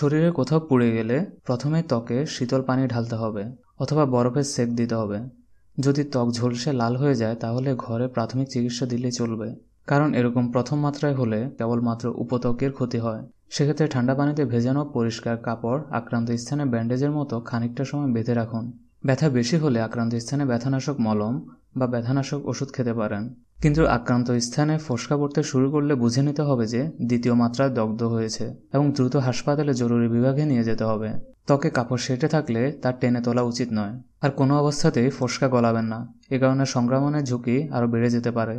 শরীরে কোথাও পুড়ে গেলে প্রথমে ত্বকে শীতল পানি ঢালতে হবে অথবা বরফের সেক দিতে হবে যদি ত্বক ঝলসে লাল হয়ে যায় তাহলে ঘরে প্রাথমিক চিকিৎসা দিলে চলবে কারণ এরকম প্রথম মাত্রায় হলে কেবলমাত্র উপত্বকের ক্ষতি হয় সেক্ষেত্রে ঠান্ডা পানিতে ভেজানো পরিষ্কার কাপড় আক্রান্ত স্থানে ব্যান্ডেজের মতো খানিকটা সময় বেঁধে রাখুন ব্যথা বেশি হলে আক্রান্ত স্থানে ব্যথানাশক মলম বা ব্যথানাশক ওষুধ খেতে পারেন কিন্তু আক্রান্ত স্থানে ফোসকা পড়তে শুরু করলে বুঝে নিতে হবে যে দ্বিতীয় মাত্রায় দগ্ধ হয়েছে এবং দ্রুত হাসপাতালে জরুরি বিভাগে নিয়ে যেতে হবে ত্বকে কাপড় সেটে থাকলে তার টেনে তোলা উচিত নয় আর কোনো অবস্থাতেই ফোসকা গলাবেন না এ কারণে সংক্রমণের ঝুঁকি আরও বেড়ে যেতে পারে